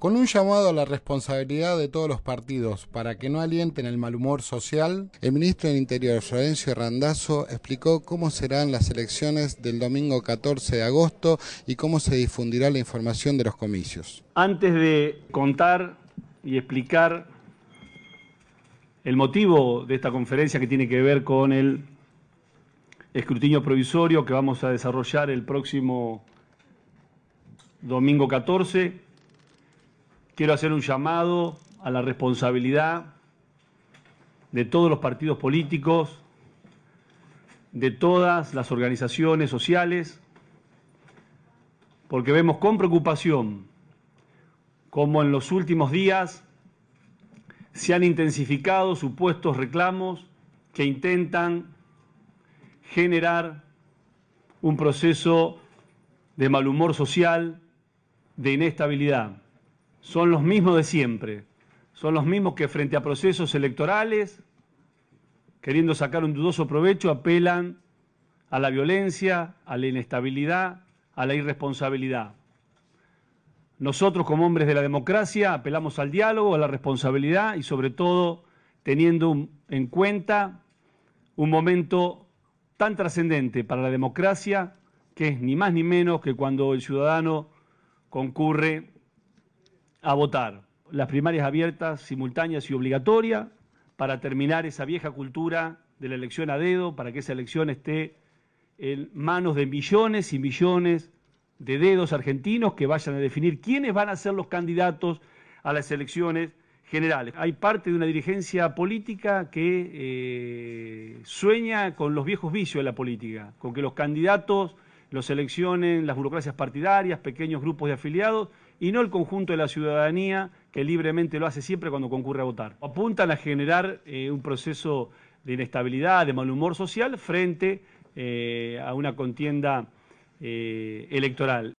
Con un llamado a la responsabilidad de todos los partidos para que no alienten el mal humor social, el ministro del Interior Florencio Randazzo explicó cómo serán las elecciones del domingo 14 de agosto y cómo se difundirá la información de los comicios. Antes de contar y explicar el motivo de esta conferencia que tiene que ver con el escrutinio provisorio que vamos a desarrollar el próximo domingo 14, quiero hacer un llamado a la responsabilidad de todos los partidos políticos, de todas las organizaciones sociales, porque vemos con preocupación cómo en los últimos días se han intensificado supuestos reclamos que intentan generar un proceso de mal humor social, de inestabilidad son los mismos de siempre. Son los mismos que frente a procesos electorales, queriendo sacar un dudoso provecho, apelan a la violencia, a la inestabilidad, a la irresponsabilidad. Nosotros como hombres de la democracia apelamos al diálogo, a la responsabilidad y sobre todo teniendo en cuenta un momento tan trascendente para la democracia que es ni más ni menos que cuando el ciudadano concurre a votar las primarias abiertas, simultáneas y obligatorias para terminar esa vieja cultura de la elección a dedo, para que esa elección esté en manos de millones y millones de dedos argentinos que vayan a definir quiénes van a ser los candidatos a las elecciones generales. Hay parte de una dirigencia política que eh, sueña con los viejos vicios de la política, con que los candidatos los seleccionen las burocracias partidarias, pequeños grupos de afiliados y no el conjunto de la ciudadanía que libremente lo hace siempre cuando concurre a votar. Apuntan a generar eh, un proceso de inestabilidad, de mal humor social frente eh, a una contienda eh, electoral.